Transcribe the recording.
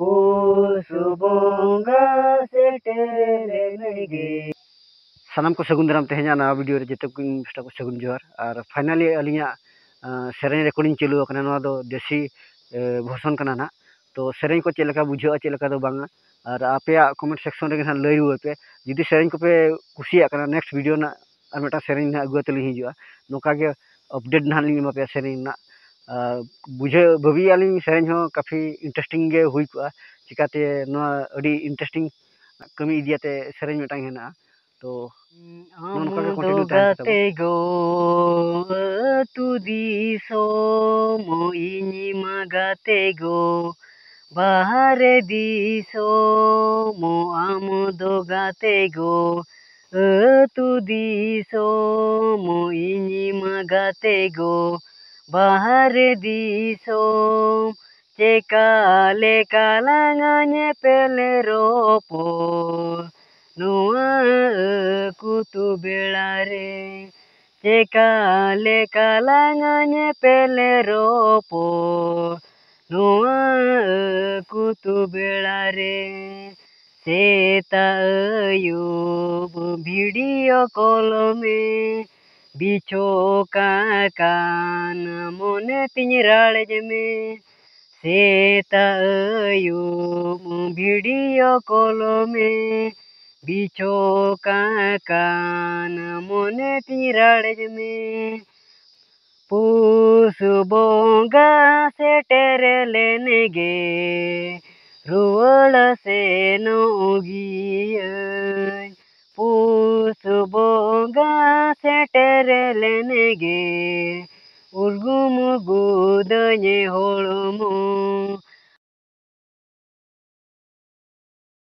सामम को सगुन दराम तेज भिडियो जो पेस्टा को सगुन जोर और फाइनल अलिया सेरें रेकर्डिंग चालू आना देसी भोसन का ना तो सेरें को चलका बुझे चलका बांगा और आपे कमेंट सेक्शन रे लै रुआपे जुदी से पे कुछ नेक्स्ट भिडियो ना और मेटा अगुआ तली हजार नौका अपडेट ना लिंग सेरें ना बुझे भावी तो से काफी इंटरेस्टिंग चिकाते चाते इंटरेस्टिंग कमी इदीते से तो गते गो तुदीसो मो इनिमा गो बाहर दीसो मो आमो दो गते गो ᱵᱟᱦᱟᱨ ᱫᱤᱥᱚᱢ ᱪᱮᱠᱟ ᱞᱮᱠᱟ ᱞᱟᱝᱟ ᱧᱮᱯᱮᱞ ᱨᱚᱯᱚᱲ ᱱᱚᱣᱟ ᱠᱩᱛᱩ ᱵᱮᱲᱟᱨᱮ ᱪᱮᱠᱟ ᱞᱮᱠᱟ ᱞᱟᱝᱟ ᱧᱮᱯᱮᱞ ᱨᱚᱯᱚᱲ ᱱᱚᱣᱟ ᱠᱩᱛᱩ ᱵᱮᱲᱟᱨᱮ ᱥᱮᱛᱟ ᱟᱹᱭᱩᱵ ᱵᱷᱤᱰᱤᱭᱳ ᱠᱚᱞ ᱢᱮ बिछो कान मन तीन राड़ज में सेतायू वीडियो कॉल में बिछो कान मन तीन राड़ज में पूस बोंगा सेटर लेने गे रुअल से नोगी ಸೆಟರ್ ನನಗೆ ಉರ್ಗು ಮುಗುದಯೆ ಹೊಳುಮೋ